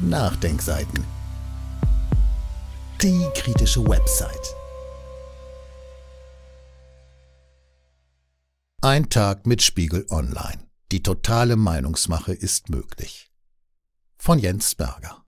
Nachdenkseiten. Die kritische Website. Ein Tag mit Spiegel Online. Die totale Meinungsmache ist möglich. Von Jens Berger.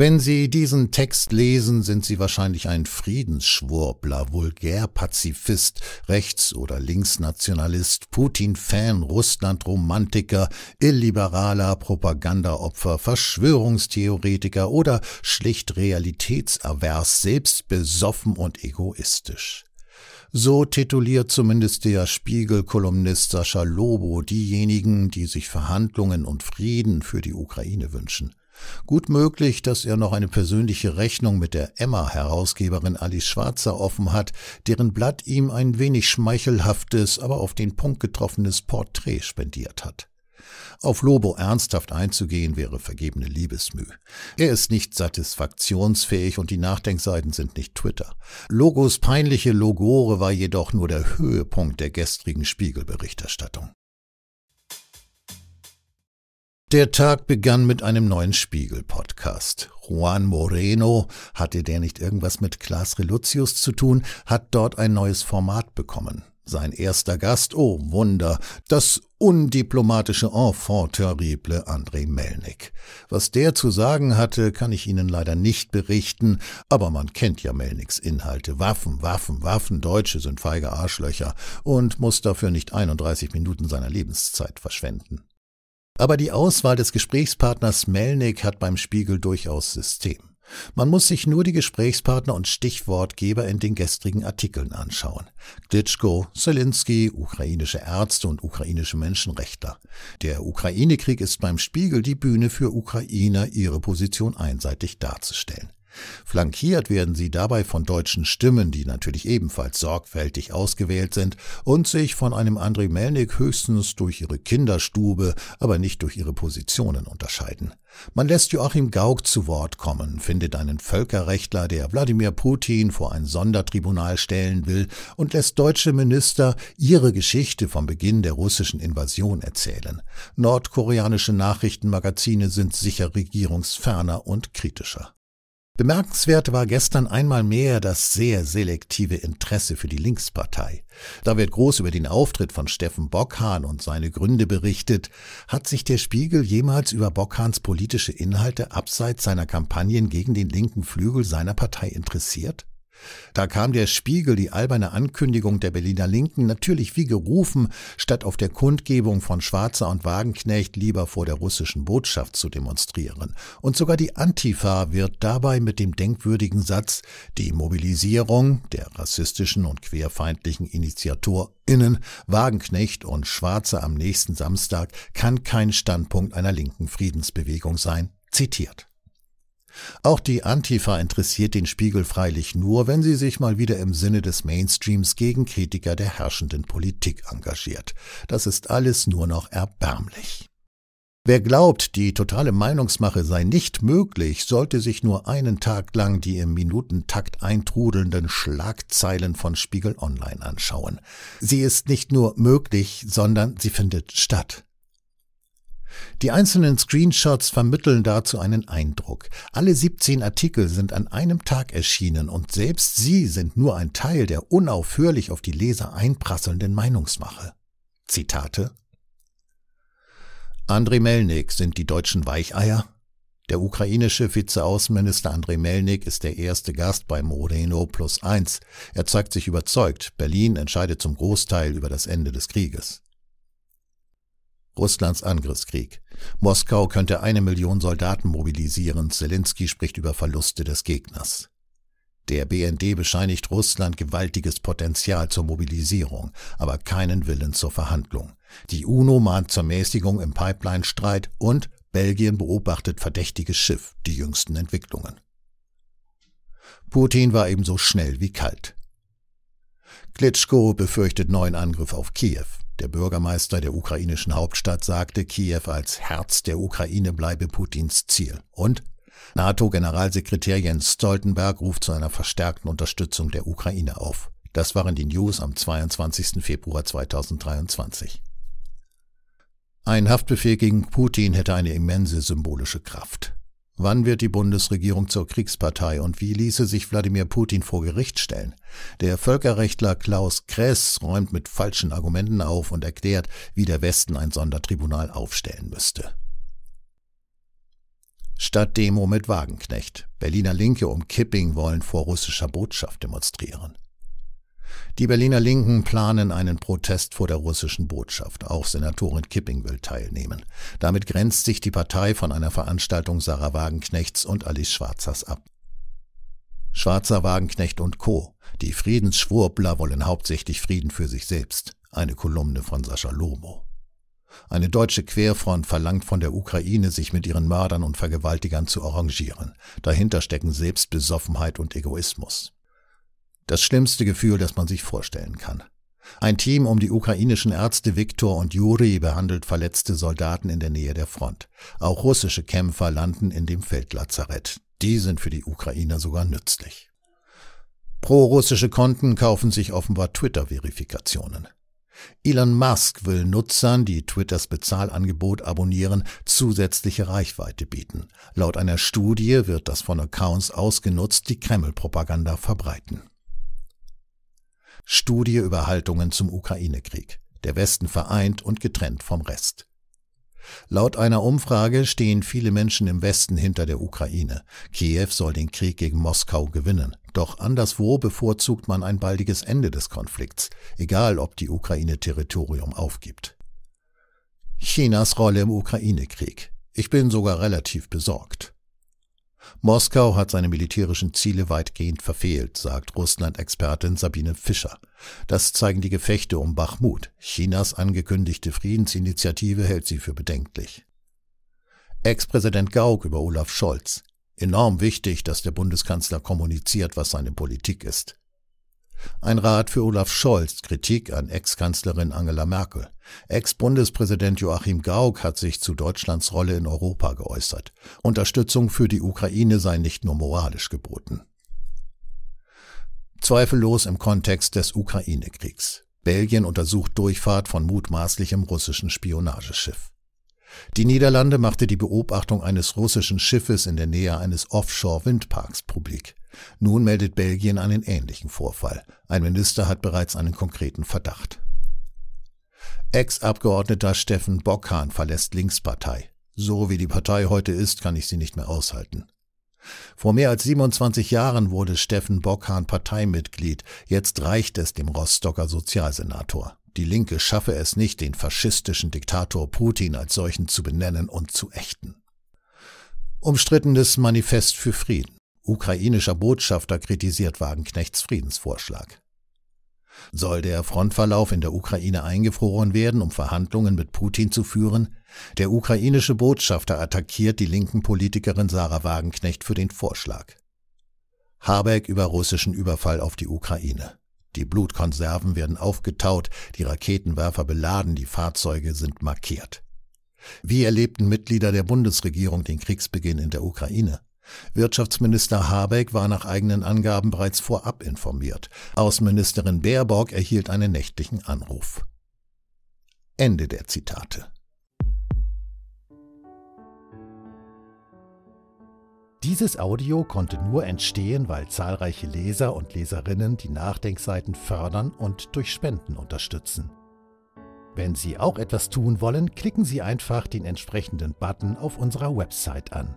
Wenn Sie diesen Text lesen, sind Sie wahrscheinlich ein Friedensschwurbler, Vulgärpazifist, Rechts- oder Linksnationalist, Putin-Fan, Russland-Romantiker, illiberaler Propagandaopfer, Verschwörungstheoretiker oder schlicht realitätsavers, selbstbesoffen und egoistisch. So tituliert zumindest der Spiegel-Kolumnist Sascha Lobo diejenigen, die sich Verhandlungen und Frieden für die Ukraine wünschen. Gut möglich, dass er noch eine persönliche Rechnung mit der Emma-Herausgeberin Alice Schwarzer offen hat, deren Blatt ihm ein wenig schmeichelhaftes, aber auf den Punkt getroffenes Porträt spendiert hat. Auf Lobo ernsthaft einzugehen wäre vergebene Liebesmüh. Er ist nicht satisfaktionsfähig und die Nachdenkseiten sind nicht Twitter. Logos peinliche Logore war jedoch nur der Höhepunkt der gestrigen Spiegelberichterstattung. Der Tag begann mit einem neuen Spiegel-Podcast. Juan Moreno, hatte der nicht irgendwas mit Klaas Reluzius zu tun, hat dort ein neues Format bekommen. Sein erster Gast, oh Wunder, das undiplomatische Enfant terrible André Melnik. Was der zu sagen hatte, kann ich Ihnen leider nicht berichten, aber man kennt ja Melniks Inhalte. Waffen, Waffen, Waffen, Deutsche sind feige Arschlöcher und muss dafür nicht 31 Minuten seiner Lebenszeit verschwenden. Aber die Auswahl des Gesprächspartners Melnik hat beim Spiegel durchaus System. Man muss sich nur die Gesprächspartner und Stichwortgeber in den gestrigen Artikeln anschauen. Klitschko, Zelensky, ukrainische Ärzte und ukrainische Menschenrechtler. Der Ukraine-Krieg ist beim Spiegel die Bühne für Ukrainer, ihre Position einseitig darzustellen. Flankiert werden sie dabei von deutschen Stimmen, die natürlich ebenfalls sorgfältig ausgewählt sind und sich von einem André Melnik höchstens durch ihre Kinderstube, aber nicht durch ihre Positionen unterscheiden. Man lässt Joachim Gauck zu Wort kommen, findet einen Völkerrechtler, der Wladimir Putin vor ein Sondertribunal stellen will und lässt deutsche Minister ihre Geschichte vom Beginn der russischen Invasion erzählen. Nordkoreanische Nachrichtenmagazine sind sicher regierungsferner und kritischer. Bemerkenswert war gestern einmal mehr das sehr selektive Interesse für die Linkspartei. Da wird groß über den Auftritt von Steffen Bockhahn und seine Gründe berichtet. Hat sich der Spiegel jemals über Bockhahns politische Inhalte abseits seiner Kampagnen gegen den linken Flügel seiner Partei interessiert? Da kam der Spiegel, die alberne Ankündigung der Berliner Linken, natürlich wie gerufen, statt auf der Kundgebung von Schwarzer und Wagenknecht lieber vor der russischen Botschaft zu demonstrieren. Und sogar die Antifa wird dabei mit dem denkwürdigen Satz, die Mobilisierung der rassistischen und querfeindlichen InitiatorInnen Wagenknecht und Schwarzer am nächsten Samstag kann kein Standpunkt einer linken Friedensbewegung sein, zitiert. Auch die Antifa interessiert den Spiegel freilich nur, wenn sie sich mal wieder im Sinne des Mainstreams gegen Kritiker der herrschenden Politik engagiert. Das ist alles nur noch erbärmlich. Wer glaubt, die totale Meinungsmache sei nicht möglich, sollte sich nur einen Tag lang die im Minutentakt eintrudelnden Schlagzeilen von Spiegel Online anschauen. Sie ist nicht nur möglich, sondern sie findet statt. Die einzelnen Screenshots vermitteln dazu einen Eindruck. Alle 17 Artikel sind an einem Tag erschienen und selbst sie sind nur ein Teil der unaufhörlich auf die Leser einprasselnden Meinungsmache. Zitate André Melnik sind die deutschen Weicheier. Der ukrainische Vizeaußenminister André Melnik ist der erste Gast bei Moreno Plus Eins. Er zeigt sich überzeugt, Berlin entscheidet zum Großteil über das Ende des Krieges. Russlands Angriffskrieg. Moskau könnte eine Million Soldaten mobilisieren. Zelensky spricht über Verluste des Gegners. Der BND bescheinigt Russland gewaltiges Potenzial zur Mobilisierung, aber keinen Willen zur Verhandlung. Die UNO mahnt zur Mäßigung im Pipeline-Streit und Belgien beobachtet verdächtiges Schiff, die jüngsten Entwicklungen. Putin war ebenso schnell wie kalt. Klitschko befürchtet neuen Angriff auf Kiew. Der Bürgermeister der ukrainischen Hauptstadt sagte, Kiew als Herz der Ukraine bleibe Putins Ziel. Und NATO-Generalsekretär Jens Stoltenberg ruft zu einer verstärkten Unterstützung der Ukraine auf. Das waren die News am 22. Februar 2023. Ein Haftbefehl gegen Putin hätte eine immense symbolische Kraft. Wann wird die Bundesregierung zur Kriegspartei und wie ließe sich Wladimir Putin vor Gericht stellen? Der Völkerrechtler Klaus Kress räumt mit falschen Argumenten auf und erklärt, wie der Westen ein Sondertribunal aufstellen müsste. Stadtdemo mit Wagenknecht. Berliner Linke um Kipping wollen vor russischer Botschaft demonstrieren. Die Berliner Linken planen einen Protest vor der russischen Botschaft. Auch Senatorin Kipping will teilnehmen. Damit grenzt sich die Partei von einer Veranstaltung Sarah Wagenknechts und Alice Schwarzers ab. Schwarzer Wagenknecht und Co. Die Friedensschwurbler wollen hauptsächlich Frieden für sich selbst. Eine Kolumne von Sascha Lomo. Eine deutsche Querfront verlangt von der Ukraine, sich mit ihren Mördern und Vergewaltigern zu arrangieren. Dahinter stecken Selbstbesoffenheit und Egoismus. Das schlimmste Gefühl, das man sich vorstellen kann. Ein Team um die ukrainischen Ärzte Viktor und Juri behandelt verletzte Soldaten in der Nähe der Front. Auch russische Kämpfer landen in dem Feldlazarett. Die sind für die Ukrainer sogar nützlich. Pro-russische Konten kaufen sich offenbar Twitter-Verifikationen. Elon Musk will Nutzern, die Twitters Bezahlangebot abonnieren, zusätzliche Reichweite bieten. Laut einer Studie wird das von Accounts ausgenutzt, die Kreml-Propaganda verbreiten. Studie über Haltungen zum Ukraine-Krieg. Der Westen vereint und getrennt vom Rest. Laut einer Umfrage stehen viele Menschen im Westen hinter der Ukraine. Kiew soll den Krieg gegen Moskau gewinnen. Doch anderswo bevorzugt man ein baldiges Ende des Konflikts, egal ob die Ukraine Territorium aufgibt. Chinas Rolle im Ukraine-Krieg. Ich bin sogar relativ besorgt. Moskau hat seine militärischen Ziele weitgehend verfehlt, sagt Russland-Expertin Sabine Fischer. Das zeigen die Gefechte um Bachmut. Chinas angekündigte Friedensinitiative hält sie für bedenklich. Ex-Präsident Gauck über Olaf Scholz. Enorm wichtig, dass der Bundeskanzler kommuniziert, was seine Politik ist. Ein Rat für Olaf Scholz, Kritik an Ex-Kanzlerin Angela Merkel. Ex-Bundespräsident Joachim Gauck hat sich zu Deutschlands Rolle in Europa geäußert. Unterstützung für die Ukraine sei nicht nur moralisch geboten. Zweifellos im Kontext des Ukraine-Kriegs. Belgien untersucht Durchfahrt von mutmaßlichem russischen Spionageschiff. Die Niederlande machte die Beobachtung eines russischen Schiffes in der Nähe eines Offshore-Windparks publik. Nun meldet Belgien einen ähnlichen Vorfall. Ein Minister hat bereits einen konkreten Verdacht. Ex-Abgeordneter Steffen Bockhahn verlässt Linkspartei. So wie die Partei heute ist, kann ich sie nicht mehr aushalten. Vor mehr als 27 Jahren wurde Steffen Bockhahn Parteimitglied. Jetzt reicht es dem Rostocker Sozialsenator. Die Linke schaffe es nicht, den faschistischen Diktator Putin als solchen zu benennen und zu ächten. Umstrittenes Manifest für Frieden. Ukrainischer Botschafter kritisiert Wagenknechts Friedensvorschlag. Soll der Frontverlauf in der Ukraine eingefroren werden, um Verhandlungen mit Putin zu führen? Der ukrainische Botschafter attackiert die linken Politikerin Sarah Wagenknecht für den Vorschlag. Habeck über russischen Überfall auf die Ukraine. Die Blutkonserven werden aufgetaut, die Raketenwerfer beladen, die Fahrzeuge sind markiert. Wie erlebten Mitglieder der Bundesregierung den Kriegsbeginn in der Ukraine? Wirtschaftsminister Habeck war nach eigenen Angaben bereits vorab informiert. Außenministerin Baerbock erhielt einen nächtlichen Anruf. Ende der Zitate. Dieses Audio konnte nur entstehen, weil zahlreiche Leser und Leserinnen die Nachdenkseiten fördern und durch Spenden unterstützen. Wenn Sie auch etwas tun wollen, klicken Sie einfach den entsprechenden Button auf unserer Website an.